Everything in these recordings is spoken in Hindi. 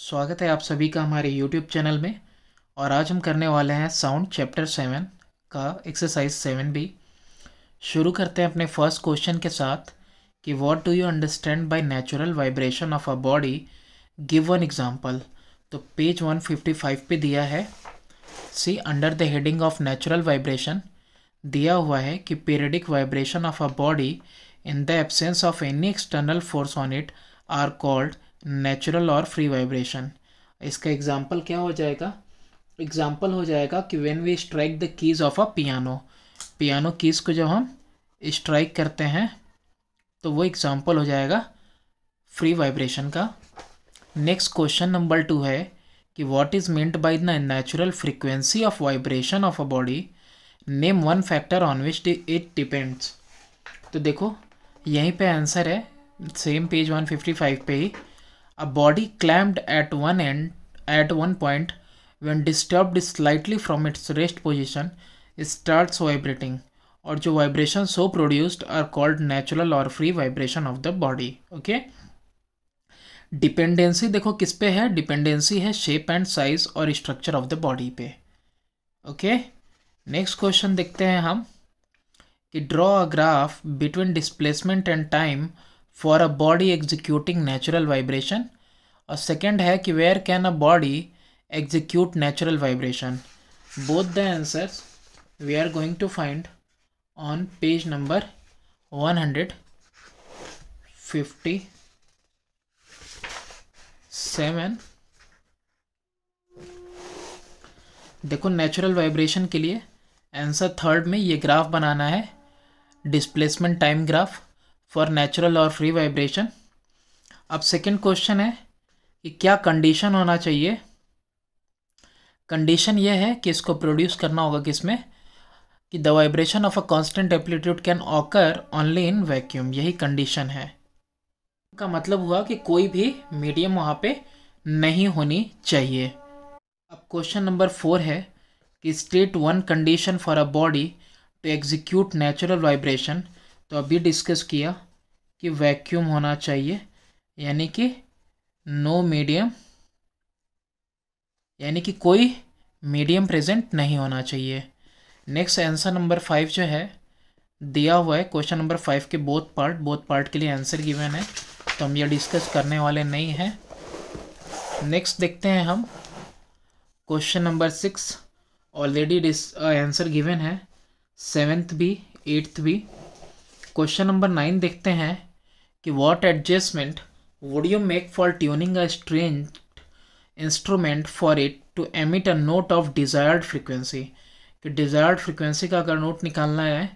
स्वागत है आप सभी का हमारे YouTube चैनल में और आज हम करने वाले हैं साउंड चैप्टर सेवन का एक्सरसाइज सेवन भी शुरू करते हैं अपने फर्स्ट क्वेश्चन के साथ कि what do you understand by natural vibration of a body give one example तो पेज 155 पे दिया है see under the heading of natural vibration दिया हुआ है कि periodic vibration of a body in the absence of any external force on it are called natural और फ्री वाइब्रेशन इसका एग्जाम्पल क्या हो जाएगा एग्जाम्पल हो जाएगा कि when we strike the keys of a piano piano keys को जब हम स्ट्राइक करते हैं तो वो एग्ज़ाम्पल हो जाएगा फ्री वाइब्रेशन का नेक्स्ट क्वेश्चन नंबर टू है कि what is meant by the natural frequency of vibration of a body name one factor on which it depends तो देखो यहीं पे आंसर है सेम पेज 155 पे ही A body clamped at one end at one point when disturbed slightly from its rest position starts vibrating और जो vibration so produced are called natural और free vibration of the body okay dependency देखो किस पे है डिपेंडेंसी है शेप एंड साइज और स्ट्रक्चर ऑफ द बॉडी पे ओके नेक्स्ट क्वेश्चन देखते हैं हम कि draw a graph between displacement and time for a body executing natural vibration और सेकेंड है कि where can a body execute natural vibration both the answers we are going to find on page number one hundred fifty seven देखो नेचुरल वाइब्रेशन के लिए आंसर थर्ड में ये ग्राफ बनाना है displacement time graph for natural और फ्री वाइब्रेशन अब सेकंड क्वेश्चन है कि क्या कंडीशन होना चाहिए कंडीशन यह है कि इसको प्रोड्यूस करना होगा किसमें कि the vibration of a constant amplitude can occur only in vacuum यही कंडीशन है का मतलब हुआ कि कोई भी मीडियम वहाँ पे नहीं होनी चाहिए अब क्वेश्चन नंबर फोर है कि state one condition for a body to execute natural vibration तो अभी डिस्कस किया कि वैक्यूम होना चाहिए यानी कि नो मीडियम यानी कि कोई मीडियम प्रेजेंट नहीं होना चाहिए नेक्स्ट आंसर नंबर फाइव जो है दिया हुआ है क्वेश्चन नंबर फाइव के बोथ पार्ट बोथ पार्ट के लिए आंसर गिवन है तो हम ये डिस्कस करने वाले नहीं हैं नेक्स्ट देखते हैं हम question number six already answer given है सेवेंथ भी एट्थ भी क्वेश्चन नंबर नाइन देखते हैं कि what adjustment would you make for tuning a string instrument for it to emit a note of desired frequency कि डिज़ायर्ड फ्रिक्वेंसी का अगर नोट निकालना है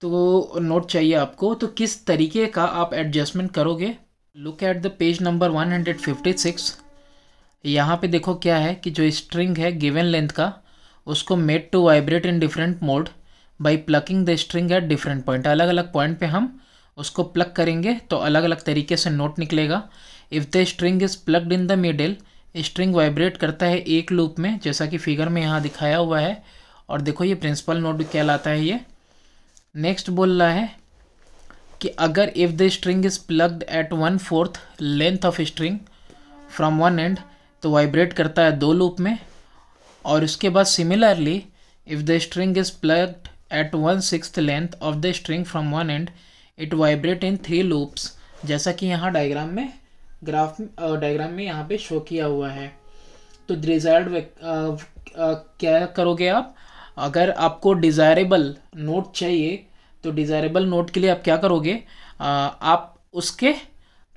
तो नोट चाहिए आपको तो किस तरीके का आप एडजस्टमेंट करोगे look at the page number 156 यहाँ पे देखो क्या है कि जो स्ट्रिंग है गिवन लेंथ का उसको made to vibrate in different mode by plucking the string at different point अलग अलग पॉइंट पे हम उसको प्लग करेंगे तो अलग अलग तरीके से नोट निकलेगा if the string is plucked in the middle string vibrate करता है एक लूप में जैसा कि फिगर में यहाँ दिखाया हुआ है और देखो ये प्रिंसिपल नोट क्या लाता है ये नेक्स्ट बोल रहा है कि अगर if the string is plucked at one fourth length of string from one end तो वाइब्रेट करता है दो लूप में और उसके बाद similarly if the string is plucked at one six length of the string from one end it vibrate in three loops जैसा कि यहाँ डायग्राम में ग्राफ डायग्राम में यहाँ पे शो किया हुआ है तो डिज़ायर्ड क्या करोगे आप अगर आपको डिज़ायरेबल नोट चाहिए तो डिज़ायरेबल नोट के लिए आप क्या करोगे आ, आप उसके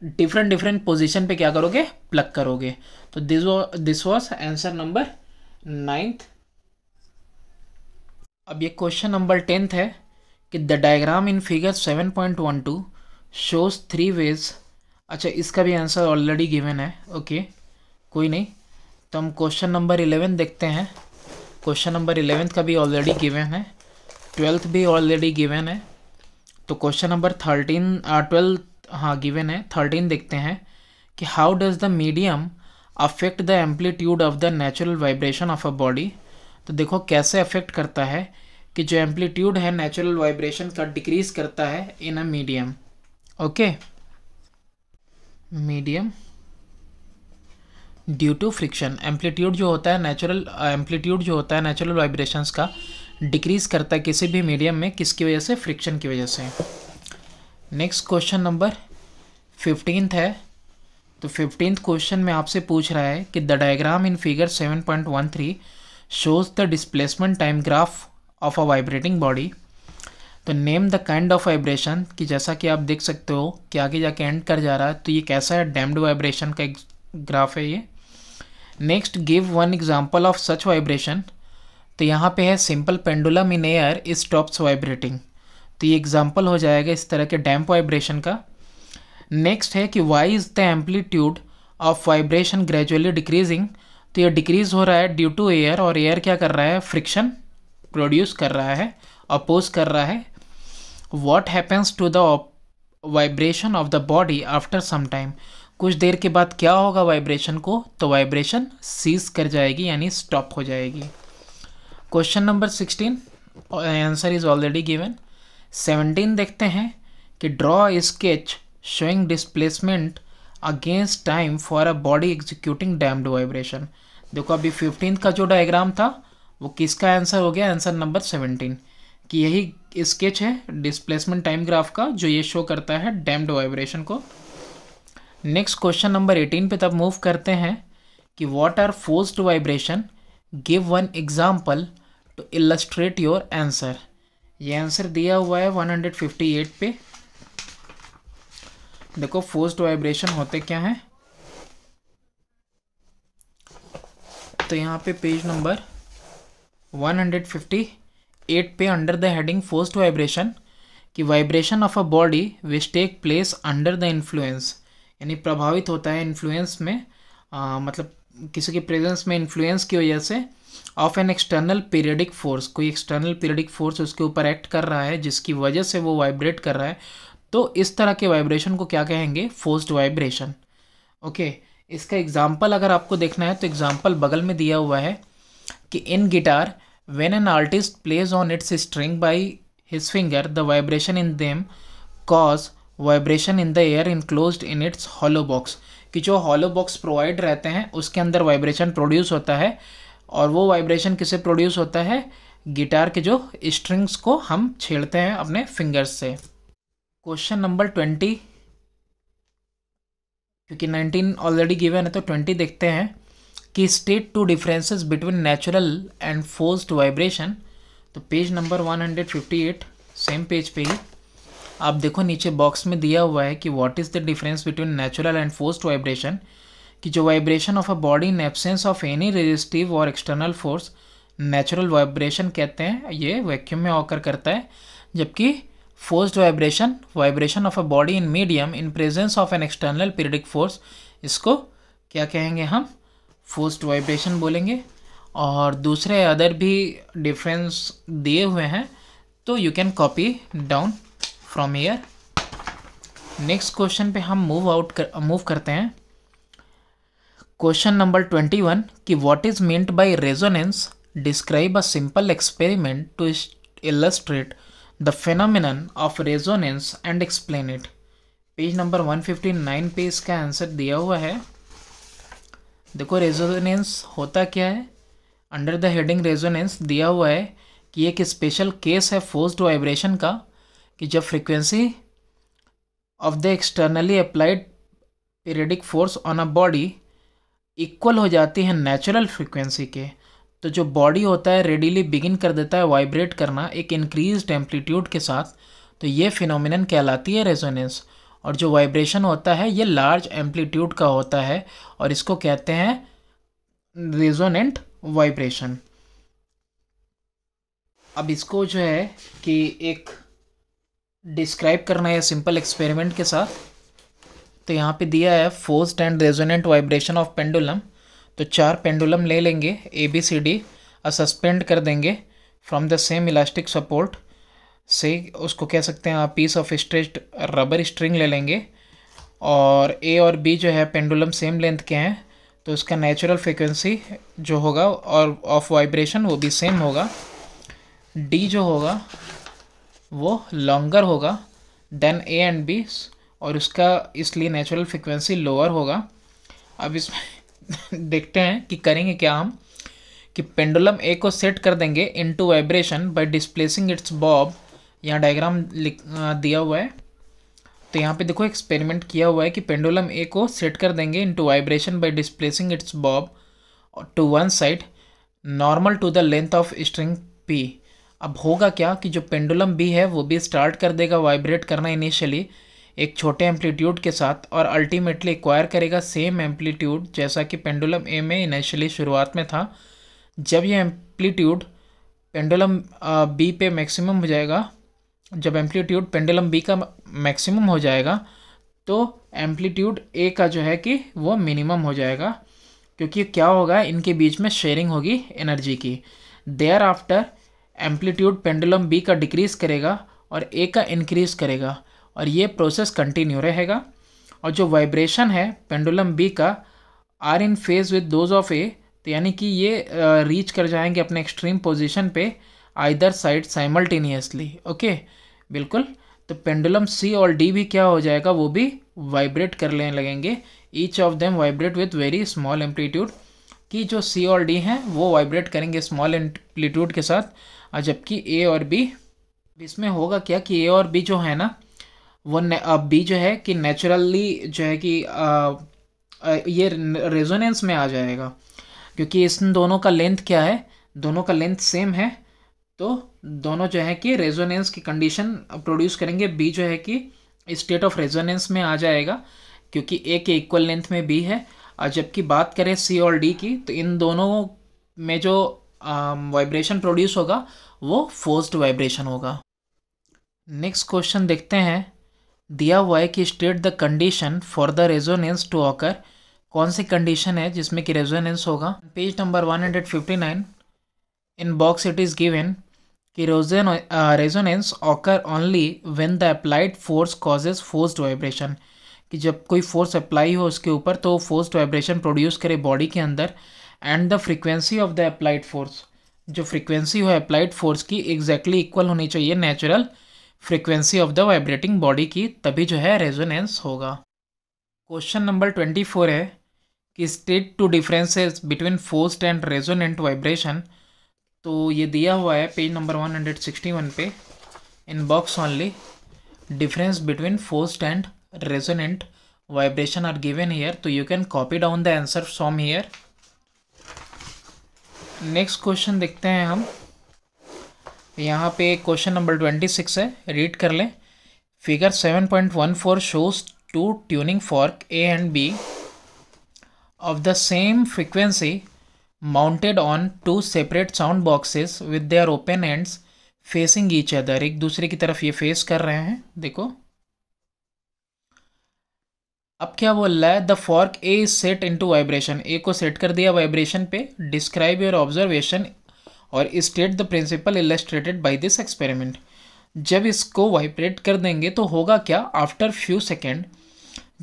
डिफरेंट डिफरेंट पोजीशन पे क्या करोगे प्लग करोगे तो this this was answer number ninth अब ये क्वेश्चन नंबर टेंथ है कि the diagram in figure seven point one two shows three ways अच्छा इसका भी आंसर ऑलरेडी गिवन है ओके कोई नहीं तो हम क्वेश्चन नंबर इलेवन देखते हैं क्वेश्चन नंबर इलेवेंथ का भी ऑलरेडी गिवन है ट्वेल्थ भी ऑलरेडी गिवन है तो क्वेश्चन नंबर थर्टीन ट्वेल्थ हाँ गिवन है थर्टीन देखते हैं कि how does the medium affect the amplitude of the natural vibration of a body तो देखो कैसे अफेक्ट करता है कि जो एम्पलीट्यूड है नेचुरल वाइब्रेशन का डिक्रीज करता है in a medium okay medium due to friction amplitude जो होता है नेचुरल एम्पलीट्यूड uh, जो होता है नेचुरल वाइब्रेशंस का डिक्रीज करता है किसी भी मीडियम में किसकी वजह से फ्रिक्शन की वजह से नेक्स्ट क्वेश्चन नंबर फिफ्टीन है तो फिफ्टींथ क्वेश्चन में आपसे पूछ रहा है कि the diagram in figure seven point one three shows the displacement time graph of a vibrating body तो name the kind of vibration कि जैसा कि आप देख सकते हो कि आगे जाके एंड कर जा रहा है तो ये कैसा है डैम्ड वाइब्रेशन का एक ग्राफ है ये next give one example of such vibration तो यहाँ पे है simple pendulum in air is stops vibrating तो ये एग्जाम्पल हो जाएगा इस तरह के डैम्प वाइब्रेशन का नेक्स्ट है कि why is the amplitude of vibration gradually decreasing तो ये डिक्रीज़ हो रहा है ड्यू टू एयर और एयर क्या कर रहा है फ्रिक्शन प्रोड्यूस कर रहा है अपोज कर रहा है what happens to the vibration of the body after some time कुछ देर के बाद क्या होगा वाइब्रेशन को तो वाइब्रेशन सीज कर जाएगी यानी स्टॉप हो जाएगी question number sixteen answer is already given seventeen देखते हैं कि draw sketch showing displacement against time for a body executing damped vibration देखो अभी फिफ्टीन का जो डायग्राम था वो किसका आंसर हो गया आंसर नंबर सेवनटीन कि यही स्केच है डिस्प्लेसमेंट टाइम ग्राफ का जो ये शो करता है डैम्ड वाइब्रेशन को नेक्स्ट क्वेश्चन नंबर एटीन पे तब मूव करते हैं कि what are forced vibration give one example to illustrate your answer ये आंसर दिया हुआ है 158 पे देखो फोर्स्ड वाइब्रेशन होते क्या हैं तो यहाँ पे पेज नंबर 158 पे under the heading forced vibration कि vibration of a body which take place under the influence यानी प्रभावित होता है इन्फ्लुएंस में आ, मतलब किसी के प्रेजेंस में इन्फ्लुएंस की वजह से of an external periodic force कोई एक्सटर्नल पीरियडिक फोर्स उसके ऊपर एक्ट कर रहा है जिसकी वजह से वो वाइब्रेट कर रहा है तो इस तरह के वाइब्रेशन को क्या कहेंगे फोर्स्ड वाइब्रेशन ओके इसका एग्जाम्पल अगर आपको देखना है तो एग्जाम्पल बगल में दिया हुआ है कि in guitar when an artist plays on its string by his finger the vibration in them cause vibration in the air enclose in its hollow box कि जो हॉलो बॉक्स प्रोवाइड रहते हैं उसके अंदर वाइब्रेशन प्रोड्यूस होता है और वो वाइब्रेशन किसे प्रोड्यूस होता है गिटार के जो स्ट्रिंग्स को हम छेड़ते हैं अपने फिंगर्स से क्वेश्चन नंबर ट्वेंटी क्योंकि नाइनटीन ऑलरेडी गिवन है तो ट्वेंटी देखते हैं कि state two differences between natural and forced vibration तो page number one hundred fifty eight same page पे ही आप देखो नीचे बॉक्स में दिया हुआ है कि what is the difference between natural and forced vibration कि जो vibration of a body in absence of any resistive और एक्सटर्नल फोर्स नेचुरल वाइब्रेशन कहते हैं ये वैक्यूम में ऑकर करता है जबकि forced vibration vibration of a body in medium in presence of an external periodic force इसको क्या कहेंगे हम फोर्स्ड वाइब्रेशन बोलेंगे और दूसरे अदर भी डिफरेंस दिए हुए हैं तो you can copy down from here next question पे हम मूव आउट कर मूव करते हैं क्वेश्चन नंबर ट्वेंटी वन कि what is meant by resonance describe a simple experiment to illustrate the phenomenon of resonance and explain it page number 159 पे इसका आंसर दिया हुआ है देखो रेजोनेंस होता क्या है अंडर द हेडिंग रेजोनेंस दिया हुआ है कि एक स्पेशल केस है फोर्स्ड वाइब्रेशन का कि जब frequency of the externally applied periodic force on a body equal हो जाती है नेचुरल फ्रीक्वेंसी के तो जो बॉडी होता है रेडीली बिगिन कर देता है वाइब्रेट करना एक इंक्रीज एम्पलीट्यूड के साथ तो ये फिनोमिन कहलाती है रेजोनेंस और जो वाइब्रेशन होता है ये लार्ज एम्पलीट्यूड का होता है और इसको कहते हैं रेजोनेंट वाइब्रेशन अब इसको जो है कि एक डिस्क्राइब करना है सिंपल एक्सपेरिमेंट के साथ तो यहाँ पे दिया है forced and resonant vibration of pendulum तो चार पेंडुलम ले लेंगे ए बी सी डी और सस्पेंड कर देंगे from the same elastic support से उसको कह सकते हैं आप piece of stretch rubber string ले लेंगे और ए और बी जो है पेंडुलम सेम लेंथ के हैं तो उसका नेचुरल फ्रिक्वेंसी जो होगा और ऑफ वाइब्रेशन वो भी सेम होगा डी जो होगा वो लॉन्गर होगा देन ए एंड बी और उसका इसलिए नेचुरल फ्रिक्वेंसी लोअर होगा अब इसमें देखते हैं कि करेंगे क्या हम कि पेंडुलम ए को सेट कर देंगे into vibration by displacing its bob यहाँ डायग्राम दिया हुआ है तो यहाँ पे देखो एक्सपेरिमेंट किया हुआ है कि पेंडुलम ए को सेट कर देंगे into vibration by displacing its bob to one side normal to the length of string P अब होगा क्या कि जो पेंडुलम बी है वो भी स्टार्ट कर देगा वाइब्रेट करना इनिशियली एक छोटे एम्पलीट्यूड के साथ और अल्टीमेटली एक्वायर करेगा सेम एम्पलीट्यूड जैसा कि पेंडुलम ए में इनिशियली शुरुआत में था जब ये एम्पलीट्यूड पेंडुलम बी पे मैक्सिमम हो जाएगा जब एम्पलीट्यूड पेंडुलम बी का मैक्सिमम हो जाएगा तो एम्पलीट्यूड ए का जो है कि वो मिनिमम हो जाएगा क्योंकि क्या होगा इनके बीच में शेयरिंग होगी एनर्जी की thereafter amplitude pendulum B का डिक्रीज़ करेगा और ए का इंक्रीज़ करेगा और ये प्रोसेस कंटिन्यू रहेगा और जो वाइब्रेशन है पेंडुलम बी का are in phase with those of A तो यानी कि ये रीच कर जाएंगे अपने एक्सट्रीम पोजीशन पे आइदर साइड साइमल्टेनियसली ओके बिल्कुल तो पेंडुलम सी और डी भी क्या हो जाएगा वो भी वाइब्रेट कर लेने लगेंगे each of them vibrate with very small amplitude कि जो सी और डी हैं वो वाइब्रेट करेंगे स्मॉल एम्पलीट्यूड के साथ और जबकि ए और बी इसमें होगा क्या कि ए और बी जो है ना वो बी जो है कि नेचुरली जो है कि ये रेजोनेंस में आ जाएगा क्योंकि इस दोनों का लेंथ क्या है दोनों का लेंथ सेम है तो दोनों जो है कि रेजोनेंस की कंडीशन प्रोड्यूस करेंगे बी जो है कि स्टेट ऑफ रेजोनेंस में आ जाएगा क्योंकि ए के इक्वल लेंथ में बी है और जबकि बात करें सी और डी की तो इन दोनों में जो वाइब्रेशन प्रोड्यूस होगा वो फोर्स्ड वाइब्रेशन होगा नेक्स्ट क्वेश्चन देखते हैं दिया हुआ है कि state the condition for the resonance to occur कौन सी कंडीशन है जिसमें कि रेजोनेंस होगा page number 159 in box it is given कि रोजन resonance occur only when the applied force causes forced vibration कि जब कोई फोर्स अप्लाई हो उसके ऊपर तो फोर्स्ड वाइब्रेशन प्रोड्यूस करे बॉडी के अंदर and the frequency of the applied force जो फ्रिक्वेंसी हो अप्लाइड फोर्स की एग्जैक्टली exactly इक्वल होनी चाहिए natural frequency of the vibrating body की तभी जो है रेजोनेंस होगा क्वेश्चन नंबर ट्वेंटी फोर है कि state two differences between forced and resonant vibration तो ये दिया हुआ है page number one hundred sixty one पे in box only difference between forced and resonant vibration are given here तो you can copy down the answer from here next question देखते हैं हम यहाँ पे क्वेश्चन नंबर ट्वेंटी सिक्स है रीड कर लें figure seven point one four shows two tuning fork A and B of the same frequency mounted on two separate sound boxes with their open ends facing each other एक दूसरे की तरफ ये फेस कर रहे हैं देखो अब क्या बोल रहा है the fork A is set into vibration A को सेट कर दिया वाइब्रेशन पे डिस्क्राइब योर ऑब्जर्वेशन और state the principle illustrated by this experiment जब इसको वाइब्रेट कर देंगे तो होगा क्या आफ्टर फ्यू सेकेंड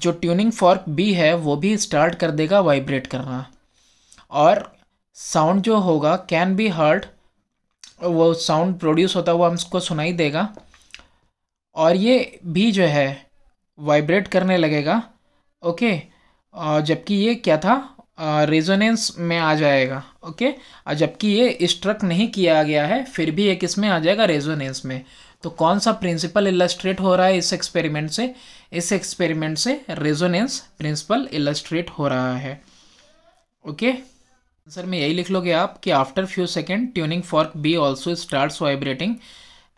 जो ट्यूनिंग फॉर्क बी है वो भी स्टार्ट कर देगा वाइब्रेट करना और साउंड जो होगा कैन बी हर्ड वो साउंड प्रोड्यूस होता हुआ हमको सुनाई देगा और ये भी जो है वाइब्रेट करने लगेगा ओके जबकि ये क्या था रेजोनेंस में आ जाएगा ओके और जबकि ये स्ट्रक नहीं किया गया है फिर भी ये किस में आ जाएगा रेजोनेंस में तो कौन सा प्रिंसिपल इलस्ट्रेट हो रहा है इस एक्सपेरिमेंट से इस एक्सपेरिमेंट से रेजोनेंस प्रिंसिपल इलस्ट्रेट हो रहा है ओके सर में यही लिख लोगे आप कि after few second tuning fork B also start vibrating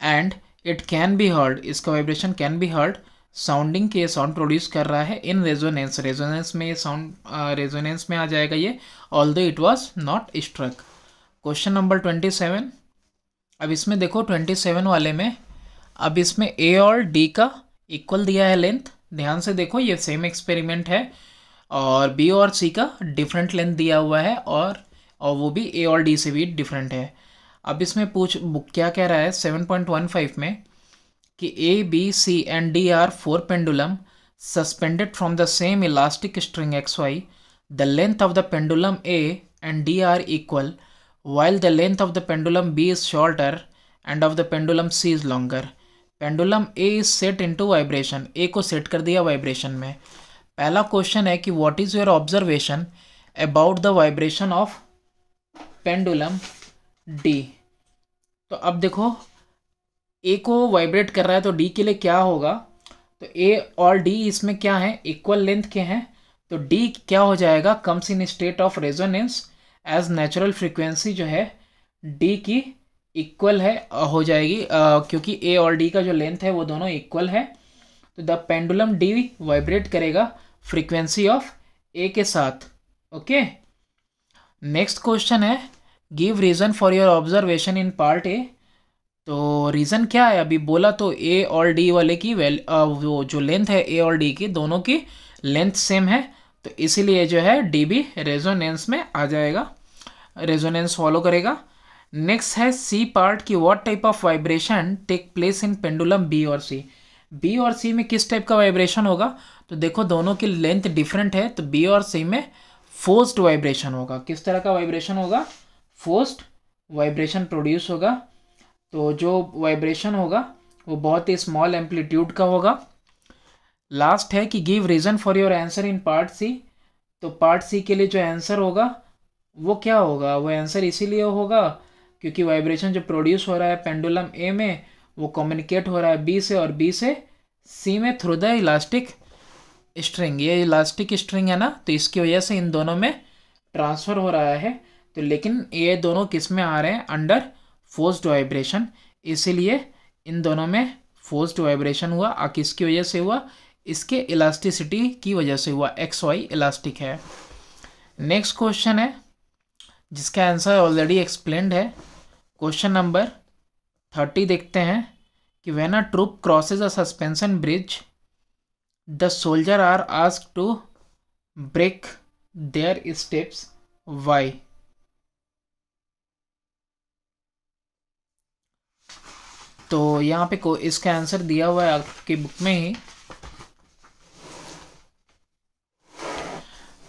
and it can be heard इसका vibration can be heard sounding के साउंड प्रोड्यूस कर रहा है इन रेजोनेंस रेजोनेंस में साउंड रेजोनेंस uh, में आ जाएगा ये although it was not struck question number twenty seven अब इसमें देखो ट्वेंटी सेवन वाले में अब इसमें ए और डी का इक्वल दिया है लेंथ ध्यान से देखो ये सेम एक्सपेरिमेंट है और बी और सी का डिफरेंट लेंथ दिया हुआ है और और वो भी ए और डी से भी डिफरेंट है अब इसमें पूछ बुक क्या कह रहा है सेवन पॉइंट वन फाइव में कि A B C and D are four pendulum suspended from the same elastic string X Y the length of the pendulum A and D are equal while the length of the pendulum B is shorter and of the pendulum C is longer pendulum A is set into vibration A को सेट कर दिया वाइब्रेशन में पहला क्वेश्चन है कि what is your observation about the vibration of pendulum D तो अब देखो ए को वाइब्रेट कर रहा है तो डी के लिए क्या होगा तो ए और डी इसमें क्या है इक्वल लेंथ के हैं तो डी क्या हो जाएगा comes in state of resonance as natural frequency जो है डी की इक्वल है हो जाएगी आ, क्योंकि ए और डी का जो लेंथ है वो दोनों इक्वल है तो द पेंडुलम डी वाइब्रेट करेगा फ्रीक्वेंसी ऑफ ए के साथ ओके नेक्स्ट क्वेश्चन है give reason for your observation in part A तो रीज़न क्या है अभी बोला तो ए और डी वाले की वेल वो जो लेंथ है ए और डी की दोनों की लेंथ सेम है तो इसीलिए जो है डी बी रेजोनेंस में आ जाएगा रेजोनेंस फॉलो करेगा नेक्स्ट है सी पार्ट की what type of vibration take place in pendulum B और सी बी और सी में किस टाइप का वाइब्रेशन होगा तो देखो दोनों की लेंथ डिफरेंट है तो बी और सी में फोर्स्ड वाइब्रेशन होगा किस तरह का वाइब्रेशन होगा फोर्स्ड वाइब्रेशन प्रोड्यूस होगा तो जो वाइब्रेशन होगा वो बहुत ही स्मॉल एम्पलीट्यूड का होगा लास्ट है कि give reason for your answer in part C तो पार्ट सी के लिए जो आंसर होगा वो क्या होगा वो आंसर इसीलिए होगा क्योंकि वाइब्रेशन जो प्रोड्यूस हो रहा है पेंडुलम ए में वो कम्युनिकेट हो रहा है बी से और बी से सी में थ्रू द इलास्टिक स्ट्रिंग ये इलास्टिक स्ट्रिंग है ना तो इसकी वजह से इन दोनों में ट्रांसफ़र हो रहा है तो लेकिन ये दोनों किस में आ रहे हैं अंडर फोर्स्ड वाइब्रेशन इसीलिए इन दोनों में फोर्स्ड वाइब्रेशन हुआ और किसकी वजह से हुआ इसके इलास्टिसिटी की वजह से हुआ एक्स वाई इलास्टिक है नेक्स्ट क्वेश्चन है जिसका आंसर ऑलरेडी एक्सप्लेंड है क्वेश्चन नंबर थर्टी देखते हैं कि when a troop crosses a suspension bridge the soldier are ask to break their steps why तो यहाँ पे को इसका आंसर दिया हुआ है आपकी बुक में ही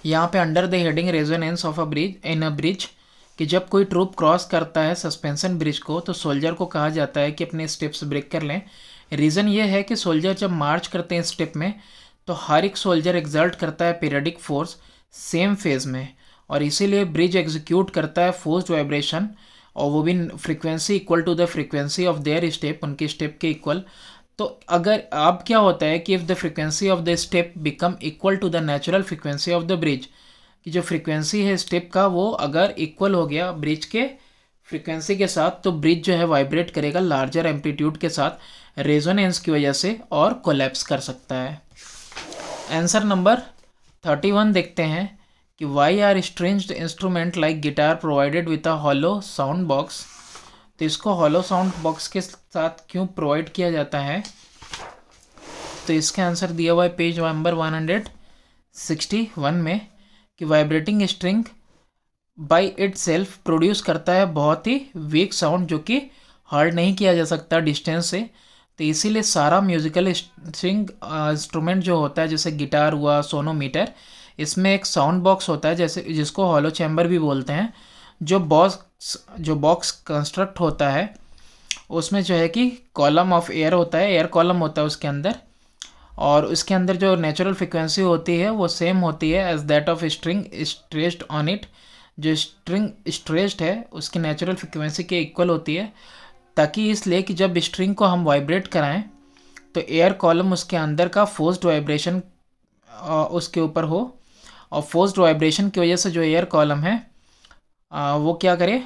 यहाँ पे under the heading resonance of a bridge in a bridge कि जब कोई ट्रूप क्रॉस करता है सस्पेंशन ब्रिज को तो सोल्जर को कहा जाता है कि अपने स्टेप्स ब्रेक कर लें रीज़न ये है कि सोल्जर जब मार्च करते हैं स्टेप में तो हर एक सोल्जर एग्जल्ट करता है पीरियडिक फोर्स सेम फेज में और इसीलिए ब्रिज एग्जीक्यूट करता है फोर्स वाइब्रेशन और वो भी frequency equal to the frequency of their step उनके स्टेप के इक्वल तो अगर अब क्या होता है कि if the frequency of the step become equal to the natural frequency of the bridge कि जो फ्रीक्वेंसी है स्टेप का वो अगर इक्वल हो गया ब्रिज के फ्रीक्वेंसी के साथ तो ब्रिज जो है वाइब्रेट करेगा लार्जर एम्पलीट्यूड के साथ रेजोनेंस की वजह से और कोलेप्स कर सकता है आंसर नंबर थर्टी वन देखते हैं कि why are strange instrument like guitar provided with a hollow sound box तो इसको हॉलो साउंड बॉक्स के साथ क्यों प्रोवाइड किया जाता है तो इसका आंसर दिया हुआ है page number one hundred sixty one में कि vibrating string by itself produce करता है बहुत ही वीक साउंड जो कि हर्ड नहीं किया जा सकता डिस्टेंस से तो इसीलिए सारा म्यूज़िकल स्ट्रिंग इंस्ट्रूमेंट जो होता है जैसे गिटार हुआ सोनोमीटर इसमें एक साउंड बॉक्स होता है जैसे जिसको हॉलो चैम्बर भी बोलते हैं जो बॉक्स जो बॉक्स कंस्ट्रक्ट होता है उसमें जो है कि कॉलम ऑफ एयर होता है एयर कॉलम होता है उसके अंदर और उसके अंदर जो नेचुरल फ्रिक्वेंसी होती है वो सेम होती है as that of string stressed on it जो स्ट्रिंग स्ट्रेस्ड है उसकी नेचुरल फ्रिक्वेंसी के इक्वल होती है ताकि इसलिए कि जब स्ट्रिंग को हम वाइब्रेट कराएं तो एयर कॉलम उसके अंदर का फोर्स्ड वाइब्रेशन उसके ऊपर हो और फोर्स्ड वाइब्रेशन की वजह से जो एयर कॉलम है आ, वो क्या करे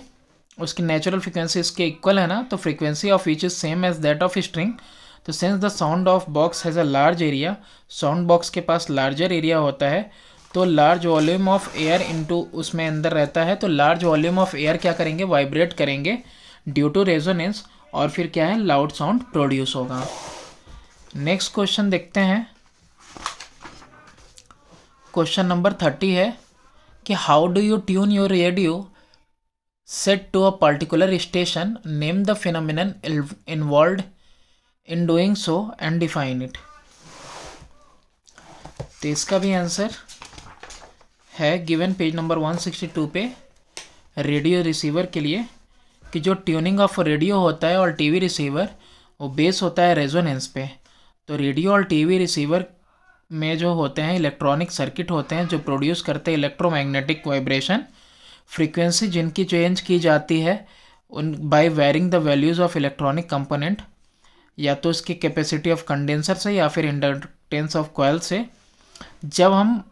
उसकी नेचुरल फ्रिक्वेंसी इसके इक्वल है ना तो frequency of each is same as that of string तो since the sound of box has a large area sound box के पास लार्जर एरिया होता है तो large volume of air into उसमें अंदर रहता है तो लार्ज वॉल्यूम ऑफ एयर क्या करेंगे वाइब्रेट करेंगे ड्यू टू रेजोनेंस और फिर क्या है लाउड साउंड प्रोड्यूस होगा नेक्स्ट क्वेश्चन देखते हैं क्वेश्चन नंबर थर्टी है कि how do you tune your radio set to a particular station name the phenomenon involve in doing so and define it तो इसका भी आंसर है गिवन पेज नंबर 162 पे रेडियो रिसीवर के लिए कि जो ट्यूनिंग ऑफ रेडियो होता है और टीवी रिसीवर वो बेस होता है रेजोनेंस पे तो रेडियो और टीवी रिसीवर में जो होते हैं इलेक्ट्रॉनिक सर्किट होते हैं जो प्रोड्यूस करते हैं इलेक्ट्रोमैग्नेटिक वाइब्रेशन फ्रीक्वेंसी जिनकी चेंज की जाती है उन by varying the values of electronic component या तो उसकी कैपेसिटी ऑफ कंडेंसर से या फिर इंडक्टेंस ऑफ कॉयल से जब हम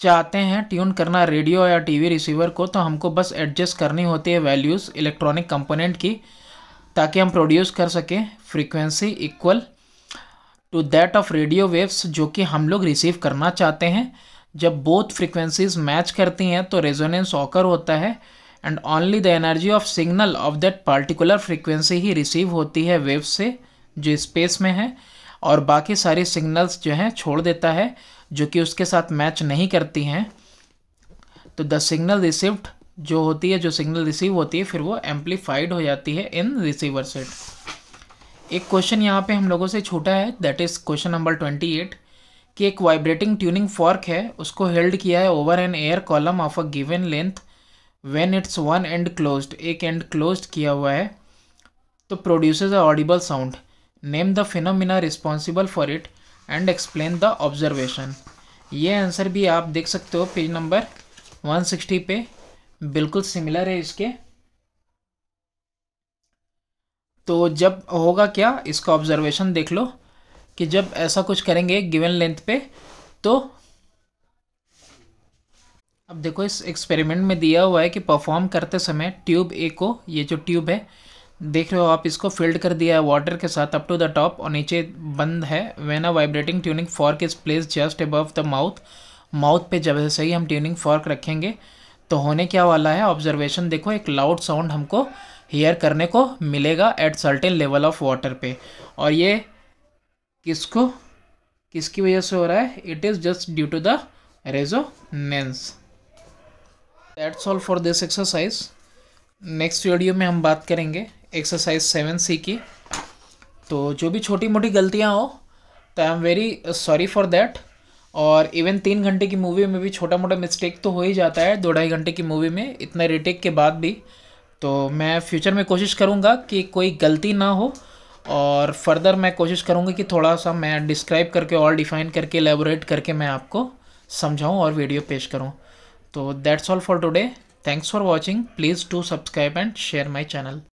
चाहते हैं ट्यून करना रेडियो या टीवी रिसीवर को तो हमको बस एडजस्ट करनी होती है वैल्यूज़ इलेक्ट्रॉनिक कंपोनेंट की ताकि हम प्रोड्यूस कर सकें frequency equal to that of radio waves जो कि हम लोग रिसीव करना चाहते हैं जब बोथ फ्रिक्वेंसीज मैच करती हैं तो रेजोनेंस ऑकर होता है and only the energy of signal of that particular frequency ही रिसीव होती है वेव से जो स्पेस में है और बाकी सारी सिग्नल्स जो हैं छोड़ देता है जो कि उसके साथ मैच नहीं करती हैं तो द सिग्नल रिसिव्ड जो होती है जो सिग्नल रिसीव होती है फिर वो एम्पलीफाइड हो जाती है इन रिसीवर सेट एक क्वेश्चन यहाँ पे हम लोगों से छोटा है that is question number twenty eight कि एक वाइब्रेटिंग ट्यूनिंग फॉर्क है उसको हेल्ड किया है over an air column of a given length when its one end closed एक एंड क्लोज्ड किया हुआ है तो produces a audible sound name the phenomena responsible for it and explain the observation ये आंसर भी आप देख सकते हो पेज नंबर वन पे बिल्कुल सिमिलर है इसके तो जब होगा क्या इसका ऑब्जर्वेशन देख लो कि जब ऐसा कुछ करेंगे गिवन लेंथ पे तो अब देखो इस एक्सपेरिमेंट में दिया हुआ है कि परफॉर्म करते समय ट्यूब ए को ये जो ट्यूब है देख रहे हो आप इसको फिल्ड कर दिया है वाटर के साथ अप टू द टॉप और नीचे बंद है when a vibrating tuning fork is place just above the mouth mouth पे जब सही हम ट्यूनिंग फॉर्क रखेंगे तो होने क्या वाला है ऑब्जर्वेशन देखो एक लाउड साउंड हमको हेयर करने को मिलेगा at certain level of water पे और ये किसको किसकी वजह से हो रहा है it is just due to the resonance that's all for this exercise next video में हम बात करेंगे एक्सरसाइज सेवन सी की तो जो भी छोटी मोटी गलतियाँ हो तो I am very sorry for that और इवन तीन घंटे की मूवी में भी छोटा मोटा मिस्टेक तो हो ही जाता है दो ढाई घंटे की मूवी में इतना रिटेक के बाद भी तो मैं फ्यूचर में कोशिश करूँगा कि कोई गलती ना हो और फर्दर मैं कोशिश करूँगा कि थोड़ा सा मैं डिस्क्राइब करके और डिफाइन करके एलेबोरेट करके मैं आपको समझाऊँ और वीडियो पेश करूँ तो that's all for today thanks for watching please to subscribe and share my channel